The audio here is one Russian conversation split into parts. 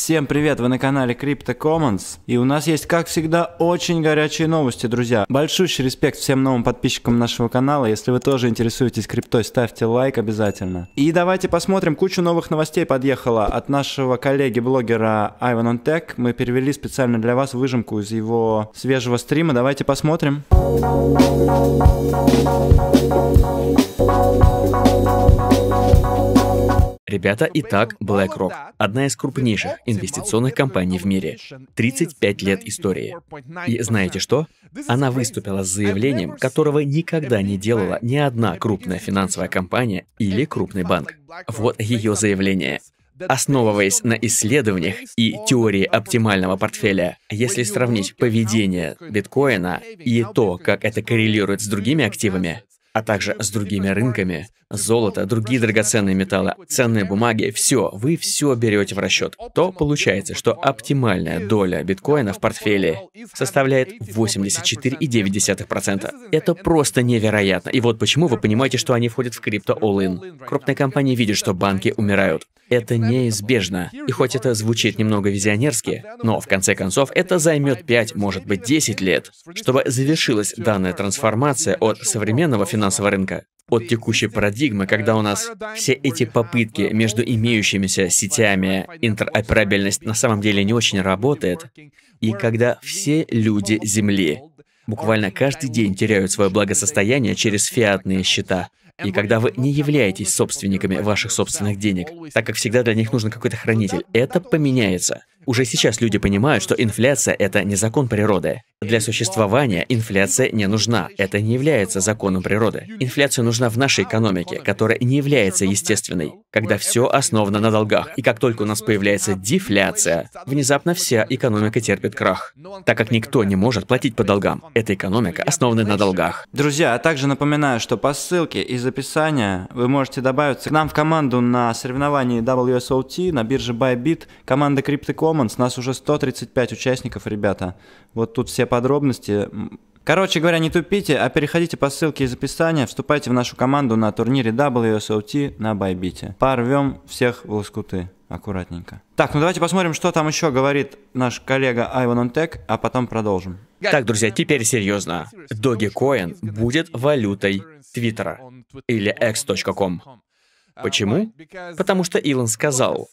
Всем привет, вы на канале Crypto Commons, и у нас есть, как всегда, очень горячие новости, друзья. Большущий респект всем новым подписчикам нашего канала, если вы тоже интересуетесь криптой, ставьте лайк обязательно. И давайте посмотрим, кучу новых новостей подъехала от нашего коллеги-блогера Ivan on Tech. Мы перевели специально для вас выжимку из его свежего стрима, давайте посмотрим. Ребята, итак, BlackRock – одна из крупнейших инвестиционных компаний в мире. 35 лет истории. И знаете что? Она выступила с заявлением, которого никогда не делала ни одна крупная финансовая компания или крупный банк. Вот ее заявление. Основываясь на исследованиях и теории оптимального портфеля, если сравнить поведение биткоина и то, как это коррелирует с другими активами, а также с другими рынками, золото, другие драгоценные металлы, ценные бумаги, все, вы все берете в расчет, то получается, что оптимальная доля биткоина в портфеле составляет 84,9%. Это просто невероятно. И вот почему вы понимаете, что они входят в крипто all-in. Крупные компании видят, что банки умирают. Это неизбежно. И хоть это звучит немного визионерски, но в конце концов это займет 5, может быть 10 лет, чтобы завершилась данная трансформация от современного финансового финансового рынка от текущей парадигмы, когда у нас все эти попытки между имеющимися сетями интероперабельность на самом деле не очень работает, и когда все люди Земли буквально каждый день теряют свое благосостояние через фиатные счета, и когда вы не являетесь собственниками ваших собственных денег, так как всегда для них нужен какой-то хранитель, это поменяется. Уже сейчас люди понимают, что инфляция — это не закон природы. Для существования инфляция не нужна. Это не является законом природы. Инфляция нужна в нашей экономике, которая не является естественной, когда все основано на долгах. И как только у нас появляется дефляция, внезапно вся экономика терпит крах, так как никто не может платить по долгам. Эта экономика основана на долгах. Друзья, а также напоминаю, что по ссылке из описания вы можете добавиться к нам в команду на соревновании WSOT на бирже Bybit. Команда Crypto Commons. Нас уже 135 участников, ребята. Вот тут все подробности. Короче говоря, не тупите, а переходите по ссылке из описания, вступайте в нашу команду на турнире WSOT на Байбите. Порвем всех в лоскуты. Аккуратненько. Так, ну давайте посмотрим, что там еще говорит наш коллега Айван Онтек, а потом продолжим. Так, друзья, теперь серьезно. Dogecoin будет валютой Твиттера или x.com. Почему? Потому что Илон сказал,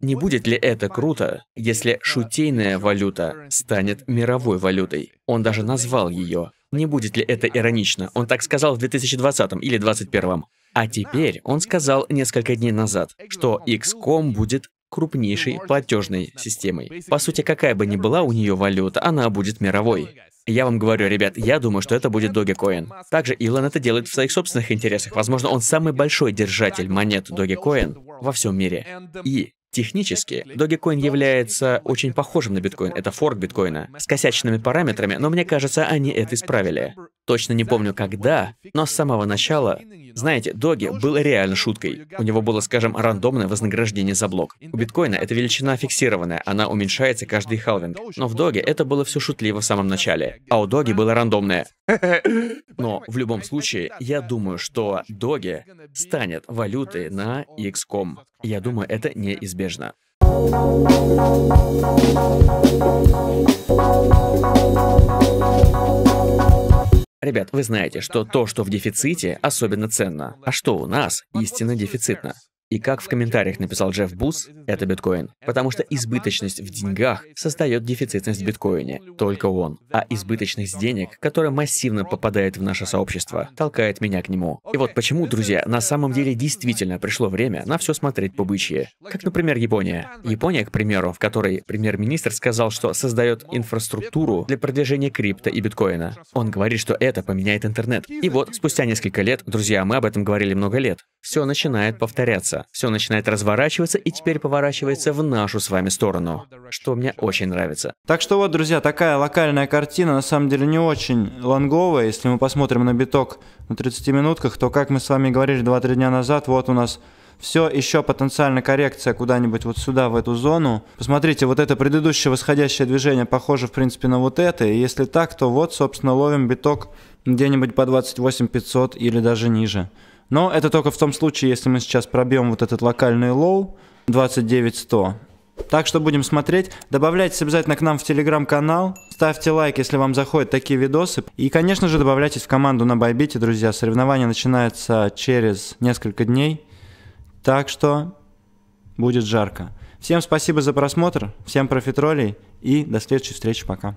не будет ли это круто, если шутейная валюта станет мировой валютой? Он даже назвал ее. Не будет ли это иронично? Он так сказал в 2020 или 2021. А теперь он сказал несколько дней назад, что XCOM будет крупнейшей платежной системой. По сути, какая бы ни была у нее валюта, она будет мировой. Я вам говорю, ребят, я думаю, что это будет Dogecoin. Также Илон это делает в своих собственных интересах. Возможно, он самый большой держатель монет Dogecoin во всем мире. И Технически, Dogecoin является очень похожим на биткоин, это форк биткоина, с косячными параметрами, но мне кажется, они это исправили. Точно не помню когда, но с самого начала, знаете, Доги был реально шуткой. У него было, скажем, рандомное вознаграждение за блок. У биткоина это величина фиксированная, она уменьшается каждый халвинг. Но в Доге это было все шутливо в самом начале, а у Доги было рандомное. Но в любом случае, я думаю, что Доги станет валютой на XCOM. Я думаю, это неизбежно неизбежно. Ребят, вы знаете, что то, что в дефиците, особенно ценно. А что у нас истинно дефицитно? И как в комментариях написал Джефф Бус, это биткоин. Потому что избыточность в деньгах создает дефицитность в биткоине. Только он. А избыточность денег, которая массивно попадает в наше сообщество, толкает меня к нему. И вот почему, друзья, на самом деле действительно пришло время на все смотреть по бычье. Как, например, Япония. Япония, к примеру, в которой премьер-министр сказал, что создает инфраструктуру для продвижения крипто и биткоина. Он говорит, что это поменяет интернет. И вот, спустя несколько лет, друзья, мы об этом говорили много лет, все начинает повторяться. Все начинает разворачиваться и теперь поворачивается в нашу с вами сторону, что мне очень нравится. Так что вот, друзья, такая локальная картина на самом деле не очень лонговая. Если мы посмотрим на биток на 30 минутках, то, как мы с вами говорили 2-3 дня назад, вот у нас все еще потенциально коррекция куда-нибудь вот сюда, в эту зону. Посмотрите, вот это предыдущее восходящее движение похоже, в принципе, на вот это. И если так, то вот, собственно, ловим биток где-нибудь по 28 500 или даже ниже. Но это только в том случае, если мы сейчас пробьем вот этот локальный лоу 29100. Так что будем смотреть. Добавляйтесь обязательно к нам в телеграм-канал. Ставьте лайк, если вам заходят такие видосы. И, конечно же, добавляйтесь в команду на Байбите, друзья. Соревнование начинается через несколько дней. Так что будет жарко. Всем спасибо за просмотр, всем профитролей и до следующей встречи. Пока.